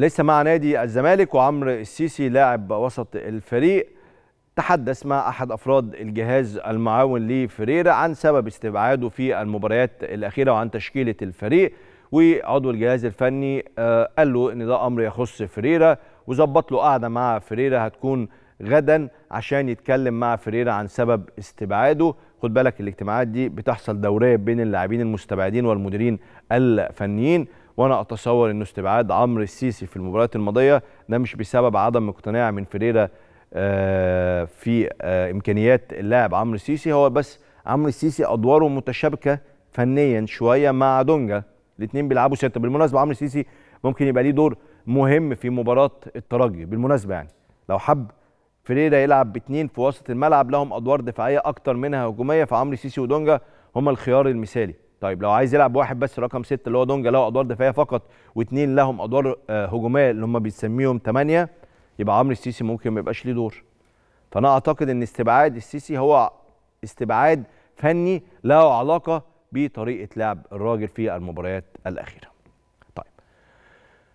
لسه مع نادي الزمالك وعمرو السيسي لاعب وسط الفريق تحدث مع احد افراد الجهاز المعاون لفريرة عن سبب استبعاده في المباريات الاخيره وعن تشكيله الفريق وعضو الجهاز الفني آه، قال له ان ده امر يخص فريرة وظبط له قعده مع فريرة هتكون غدا عشان يتكلم مع فريرة عن سبب استبعاده خد بالك الاجتماعات دي بتحصل دوريه بين اللاعبين المستبعدين والمديرين الفنيين وانا اتصور انه استبعاد عمرو السيسي في المباريات الماضيه ده مش بسبب عدم اقتناع من فريرا آه، في آه، امكانيات اللاعب عمرو السيسي هو بس عمرو السيسي ادواره متشابكه فنيا شويه مع دونجا الاثنين بيلعبوا سته بالمناسبه عمرو السيسي ممكن يبقى ليه دور مهم في مباراه الترجي بالمناسبه يعني لو حب فريرا يلعب باثنين في وسط الملعب لهم ادوار دفاعيه اكتر منها هجوميه فعمرو السيسي ودونجا هما الخيار المثالي طيب لو عايز يلعب واحد بس رقم ستة اللي هو دونجا له ادوار دفاعيه فقط واثنين لهم ادوار آه، هجوميه اللي هم بيسميهم تمانية يبقى عمرو السيسي ممكن ما يبقاش ليه دور فانا اعتقد ان استبعاد السيسي هو استبعاد فني له علاقه بطريقه لعب الراجل في المباريات الاخيره